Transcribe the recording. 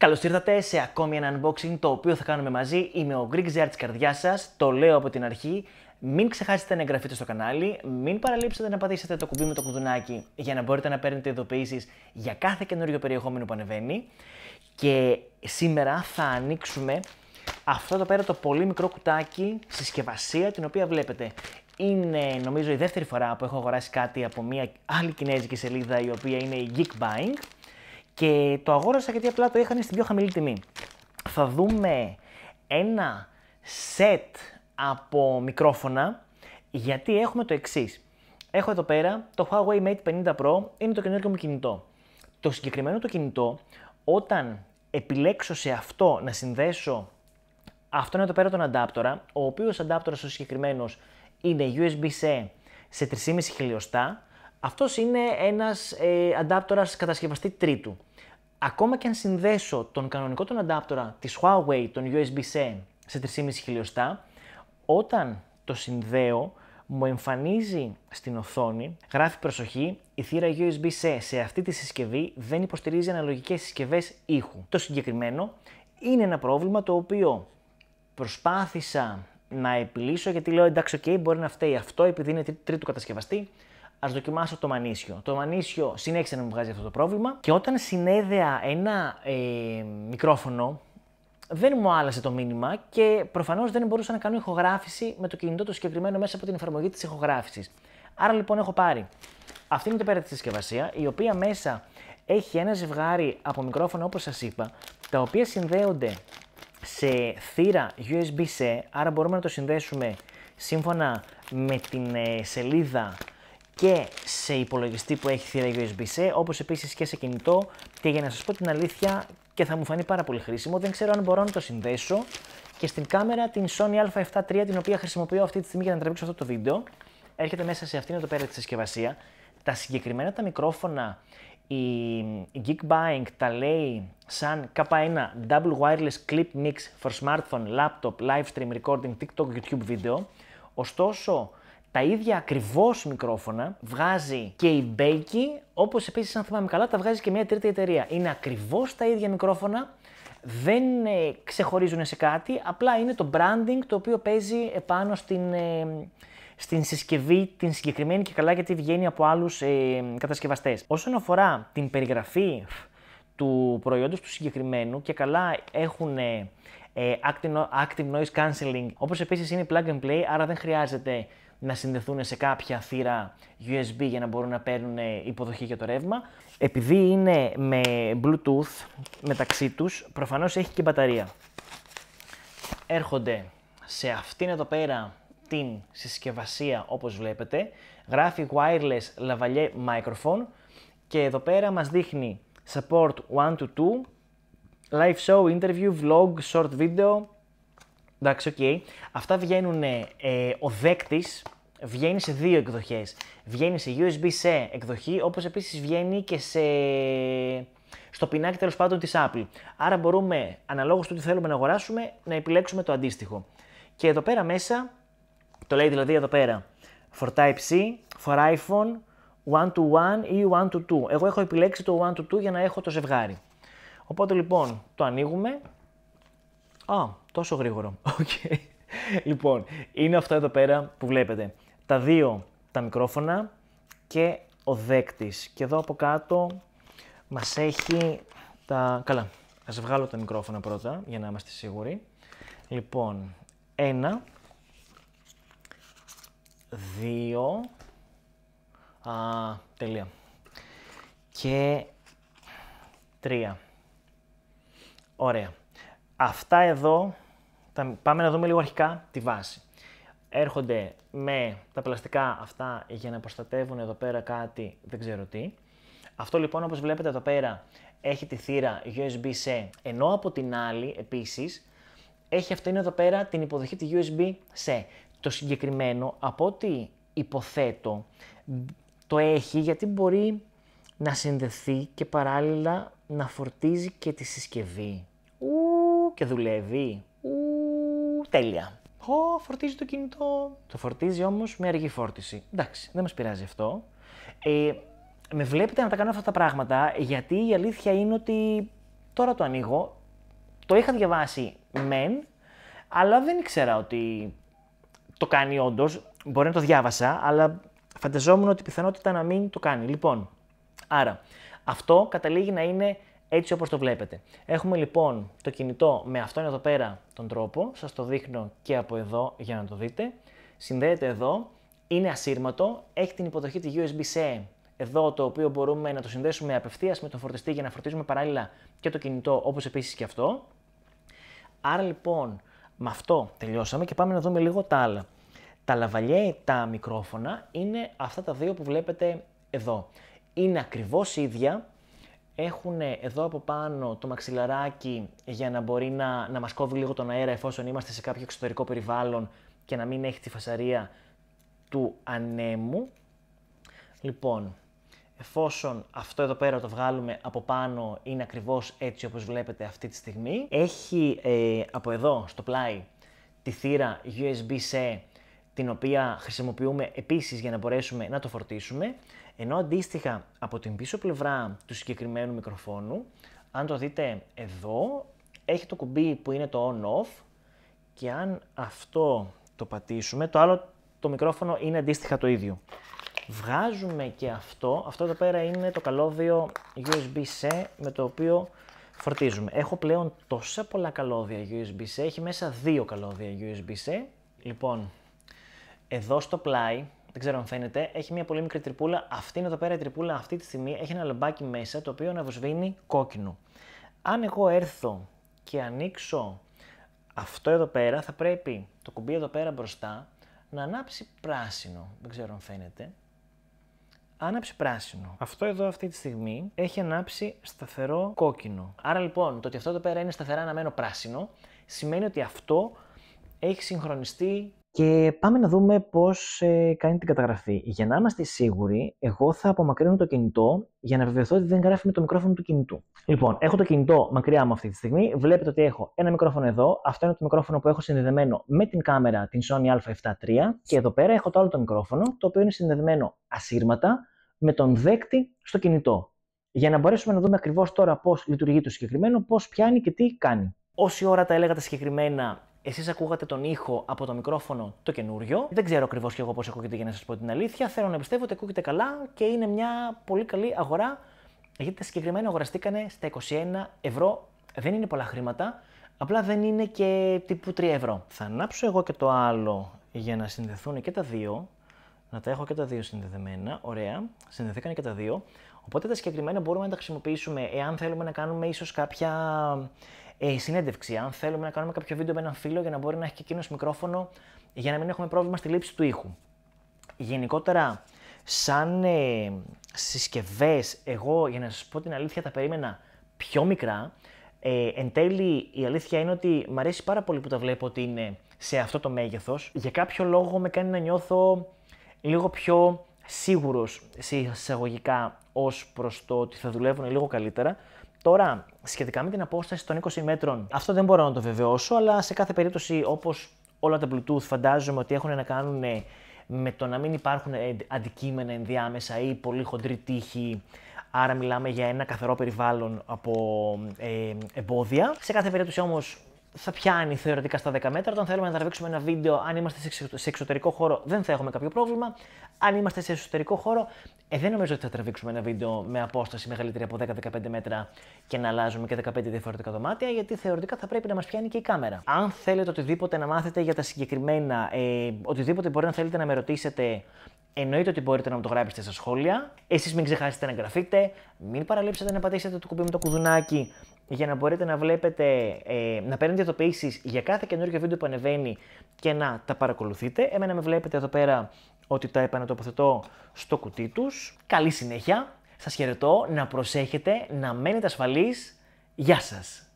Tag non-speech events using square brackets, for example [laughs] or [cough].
Καλώς ήρθατε σε ακόμη ένα unboxing το οποίο θα κάνουμε μαζί. Είμαι ο Greek Zard της καρδιάς σας, το λέω από την αρχή. Μην ξεχάσετε να εγγραφείτε στο κανάλι, μην παραλείψετε να πατήσετε το κουμπί με το κουδουνάκι για να μπορείτε να παίρνετε ειδοποιήσεις για κάθε καινούριο περιεχόμενο που ανεβαίνει. Και σήμερα θα ανοίξουμε αυτό εδώ πέρα το πολύ μικρό κουτάκι συσκευασία την οποία βλέπετε. Είναι νομίζω η δεύτερη φορά που έχω αγοράσει κάτι από μια άλλη κινέζικη σελίδα η οποία είναι η geek buying. Και το αγόρασα γιατί απλά το είχαν στην πιο χαμηλή τιμή. Θα δούμε ένα σετ από μικρόφωνα, γιατί έχουμε το εξής. Έχω εδώ πέρα το Huawei Mate 50 Pro, είναι το καινούργιο μου κινητό. Το συγκεκριμένο το κινητό, όταν επιλέξω σε αυτό να συνδέσω αυτό είναι εδώ πέρα τον αντάπτορα, ο οποίος αντάπτορας ο συγκεκριμένος είναι USB-C σε 3,5 χιλιοστά αυτός είναι ένας ε, αντάπτορας κατασκευαστή τρίτου. Ακόμα και αν συνδέσω τον κανονικό τον αντάπτορα της Huawei, τον USB-C, σε 3,5 χιλιοστά, όταν το συνδέω, μου εμφανίζει στην οθόνη, γράφει προσοχή, η θύρα USB-C σε αυτή τη συσκευή δεν υποστηρίζει αναλογικές συσκευές ήχου. Το συγκεκριμένο είναι ένα πρόβλημα το οποίο προσπάθησα να επιλύσω γιατί λέω εντάξει, OK, μπορεί να φταίει αυτό επειδή είναι τρίτου κατασκευαστή, ας δοκιμάσω το μανίσιο. Το μανίσιο συνέχισε να μου βγάζει αυτό το πρόβλημα και όταν συνέδεα ένα ε, μικρόφωνο, δεν μου άλλασε το μήνυμα και προφανώς δεν μπορούσα να κάνω ηχογράφηση με το κινητό το συγκεκριμένο μέσα από την εφαρμογή της ηχογράφησης. Άρα λοιπόν έχω πάρει αυτήν την πέρα τη συσκευασία, η οποία μέσα έχει ένα ζευγάρι από μικρόφωνο όπως σας είπα, τα οποία συνδέονται σε θύρα USB-C, άρα μπορούμε να το συνδέσουμε σύμφωνα με την ε, σελίδα και σε υπολογιστή που έχει θύρα USB-C, όπως επίσης και σε κινητό και για να σας πω την αλήθεια και θα μου φανεί πάρα πολύ χρήσιμο, δεν ξέρω αν μπορώ να το συνδέσω και στην κάμερα την Sony α7 III την οποία χρησιμοποιώ αυτή τη στιγμή για να τραβήξω αυτό το βίντεο, έρχεται μέσα σε αυτήν εδώ πέρα τη συσκευασία. Τα συγκεκριμένα τα μικρόφωνα, η, Geekbuying τα λέει σαν K1 Double Wireless Clip Mix for Smartphone, Laptop, Live Stream Recording, TikTok, YouTube Video. Ωστόσο, τα ίδια ακριβώς μικρόφωνα βγάζει και η Bakey όπως επίσης, αν θυμάμαι καλά, τα βγάζει και μια τρίτη εταιρεία. Είναι ακριβώς τα ίδια μικρόφωνα, δεν ε, ξεχωρίζουν σε κάτι, απλά είναι το branding το οποίο παίζει επάνω στην, ε, στην συσκευή την συγκεκριμένη και καλά γιατί βγαίνει από άλλους ε, κατασκευαστές. Όσον αφορά την περιγραφή του προϊόντος του συγκεκριμένου και καλά έχουν ε, active noise cancelling, όπως επίσης είναι plug and play, άρα δεν χρειάζεται να συνδεθούν σε κάποια θύρα USB για να μπορούν να παίρνουν ε, υποδοχή για το ρεύμα. Επειδή είναι με Bluetooth μεταξύ τους, προφανώς έχει και μπαταρία. Έρχονται σε αυτήν εδώ πέρα την συσκευασία όπως βλέπετε. Γράφει wireless lavalier microphone και εδώ πέρα μας δείχνει support 1 to 2, live show, interview, vlog, short video, Εντάξει, Αυτά βγαίνουν, ε, ο δέκτης. βγαίνει σε δύο εκδοχές. Βγαίνει σε USB-C εκδοχή, όπως επίσης βγαίνει και σε... στο πινάκι τέλος πάντων της Apple. Άρα μπορούμε, αναλόγως του τι θέλουμε να αγοράσουμε, να επιλέξουμε το αντίστοιχο. Και εδώ πέρα μέσα, το λέει δηλαδή εδώ πέρα, for Type-C, for iPhone, one to one ή one to two. Εγώ έχω επιλέξει το one to two για να έχω το ζευγάρι. Οπότε λοιπόν το ανοίγουμε Α, τόσο γρήγορο. Okay. [laughs] Λοιπόν, είναι αυτά εδώ πέρα που βλέπετε. Τα δύο τα μικρόφωνα και ο δέκτης. Και εδώ από κάτω μας έχει τα... Καλά, ας βγάλω τα μικρόφωνα πρώτα για να είμαστε σίγουροι. Λοιπόν, ένα, δύο, α, τελεία, και τρία. Ωραία. Αυτά εδώ, πάμε να δούμε λίγο αρχικά τη βάση. Έρχονται με τα πλαστικά αυτά για να προστατεύουν εδώ πέρα κάτι, δεν ξέρω τι. Αυτό λοιπόν όπως βλέπετε εδώ πέρα έχει τη θύρα USB C, ενώ από την άλλη επίσης έχει αυτήν εδώ πέρα την υποδοχή τη USB C. Το συγκεκριμένο από ό,τι υποθέτω το έχει γιατί μπορεί να συνδεθεί και παράλληλα να φορτίζει και τη συσκευή και δουλεύει. Ου, τέλεια. Ω, φορτίζει το κινητό. Το φορτίζει όμως με αργή φόρτιση. Εντάξει, δεν μας πειράζει αυτό. Ε, με βλέπετε να τα κάνω αυτά τα πράγματα, γιατί η αλήθεια είναι ότι τώρα το ανοίγω. Το είχα διαβάσει μεν, αλλά δεν ήξερα ότι το κάνει όντως. Μπορεί να το διάβασα, αλλά φανταζόμουν ότι πιθανότητα να μην το κάνει. Λοιπόν, άρα αυτό καταλήγει να είναι έτσι όπως το βλέπετε. Έχουμε λοιπόν το κινητό με αυτόν εδώ πέρα τον τρόπο, σας το δείχνω και από εδώ για να το δείτε. Συνδέεται εδώ, είναι ασύρματο, έχει την υποδοχή της USB-C εδώ το οποίο μπορούμε να το συνδέσουμε απευθείας με τον φορτιστή για να φορτίζουμε παράλληλα και το κινητό όπως επίσης και αυτό. Άρα λοιπόν με αυτό τελειώσαμε και πάμε να δούμε λίγο τα άλλα. Τα λαβαλιέ, τα μικρόφωνα είναι αυτά τα δύο που βλέπετε εδώ. Είναι ακριβώς ίδια έχουν εδώ από πάνω το μαξιλαράκι για να μπορεί να, να μας κόβει λίγο τον αέρα εφόσον είμαστε σε κάποιο εξωτερικό περιβάλλον και να μην έχει τη φασαρία του ανέμου. Λοιπόν, εφόσον αυτό εδώ πέρα το βγάλουμε από πάνω είναι ακριβώς έτσι όπως βλέπετε αυτή τη στιγμή. Έχει ε, από εδώ στο πλάι τη θύρα USB-C την οποία χρησιμοποιούμε επίσης για να μπορέσουμε να το φορτίσουμε. Ενώ αντίστοιχα από την πίσω πλευρά του συγκεκριμένου μικροφόνου, αν το δείτε εδώ, έχει το κουμπί που είναι το on-off και αν αυτό το πατήσουμε, το άλλο το μικρόφωνο είναι αντίστοιχα το ίδιο. Βγάζουμε και αυτό, αυτό εδώ πέρα είναι το καλώδιο USB-C με το οποίο φορτίζουμε. Έχω πλέον τόσα πολλά καλώδια USB-C, έχει μέσα δύο καλώδια USB-C. Λοιπόν, εδώ στο πλάι δεν ξέρω αν φαίνεται, έχει μια πολύ μικρή τρυπούλα. Αυτή είναι εδώ πέρα η τρυπούλα αυτή τη στιγμή. Έχει ένα λαμπάκι μέσα το οποίο αναβοσβήνει κόκκινο. Αν εγώ έρθω και ανοίξω αυτό εδώ πέρα, θα πρέπει το κουμπί εδώ πέρα μπροστά να ανάψει πράσινο. Δεν ξέρω αν φαίνεται. Άναψει πράσινο. Αυτό εδώ αυτή τη στιγμή έχει ανάψει σταθερό κόκκινο. Άρα λοιπόν το ότι αυτό εδώ πέρα είναι σταθερά αναμένο πράσινο σημαίνει ότι αυτό έχει συγχρονιστεί και πάμε να δούμε πώς ε, κάνει την καταγραφή. Για να είμαστε σίγουροι, εγώ θα απομακρύνω το κινητό για να βεβαιωθώ ότι δεν γράφει με το μικρόφωνο του κινητού. Λοιπόν, έχω το κινητό μακριά μου αυτή τη στιγμή. Βλέπετε ότι έχω ένα μικρόφωνο εδώ. Αυτό είναι το μικρόφωνο που έχω συνδεδεμένο με την κάμερα, την Sony a 7 III. Και εδώ πέρα έχω το άλλο το μικρόφωνο, το οποίο είναι συνδεδεμένο ασύρματα με τον δέκτη στο κινητό. Για να μπορέσουμε να δούμε ακριβώς τώρα πώς λειτουργεί το συγκεκριμένο, πώς πιάνει και τι κάνει. Όση ώρα τα έλεγα τα συγκεκριμένα Εσείς ακούγατε τον ήχο από το μικρόφωνο το καινούριο. Δεν ξέρω ακριβώς και εγώ πώς ακούγεται για να σας πω την αλήθεια. Θέλω να πιστεύω ότι ακούγεται καλά και είναι μια πολύ καλή αγορά γιατί τα συγκεκριμένα αγοραστήκανε στα 21 ευρώ. Δεν είναι πολλά χρήματα, απλά δεν είναι και τύπου 3 ευρώ. Θα ανάψω εγώ και το άλλο για να συνδεθούν και τα δύο. Να τα έχω και τα δύο συνδεδεμένα. Ωραία. Συνδεθήκανε και τα δύο. Οπότε τα συγκεκριμένα μπορούμε να τα χρησιμοποιήσουμε εάν θέλουμε να κάνουμε ίσως κάποια ε, συνέντευξη. Αν θέλουμε να κάνουμε κάποιο βίντεο με έναν φίλο για να μπορεί να έχει και εκείνος μικρόφωνο, για να μην έχουμε πρόβλημα στη λήψη του ήχου. Γενικότερα, σαν ε, συσκευές, εγώ για να σας πω την αλήθεια, τα περίμενα πιο μικρά. Ε, εν τέλει, η αλήθεια είναι ότι μου αρέσει πάρα πολύ που τα βλέπω ότι είναι σε αυτό το μέγεθος. Για κάποιο λόγο με κάνει να νιώθω λίγο πιο σίγουρος σε εισαγωγικά ως προς το ότι θα δουλεύουν λίγο καλύτερα. Τώρα, σχετικά με την απόσταση των 20 μέτρων, αυτό δεν μπορώ να το βεβαιώσω, αλλά σε κάθε περίπτωση, όπως όλα τα Bluetooth, φαντάζομαι ότι έχουν να κάνουν με το να μην υπάρχουν αντικείμενα ενδιάμεσα ή πολύ χοντρή τύχη. Άρα, μιλάμε για ένα καθαρό περιβάλλον από ε, εμπόδια. Σε κάθε περίπτωση όμως, θα πιάνει θεωρητικά στα 10 μέτρα. Όταν θέλουμε να τραβήξουμε ένα βίντεο, αν είμαστε σε εξωτερικό χώρο, δεν θα έχουμε κάποιο πρόβλημα. Αν είμαστε σε εσωτερικό χώρο, ε, δεν νομίζω ότι θα τραβήξουμε ένα βίντεο με απόσταση μεγαλύτερη από 10-15 μέτρα και να αλλάζουμε και 15 διαφορετικά δωμάτια, γιατί θεωρητικά θα πρέπει να μας πιάνει και η κάμερα. Αν θέλετε οτιδήποτε να μάθετε για τα συγκεκριμένα, ε, οτιδήποτε μπορεί να θέλετε να με ρωτήσετε Εννοείται ότι μπορείτε να μου το γράψετε στα σχόλια. Εσείς μην ξεχάσετε να εγγραφείτε, μην παραλείψετε να πατήσετε το κουμπί με το κουδουνάκι για να μπορείτε να βλέπετε, ε, να παίρνετε ειδοποιήσεις για κάθε καινούργιο βίντεο που ανεβαίνει και να τα παρακολουθείτε. Εμένα με βλέπετε εδώ πέρα ότι τα επανατοποθετώ στο κουτί τους. Καλή συνέχεια, σας χαιρετώ, να προσέχετε, να μένετε ασφαλείς. Γεια σας!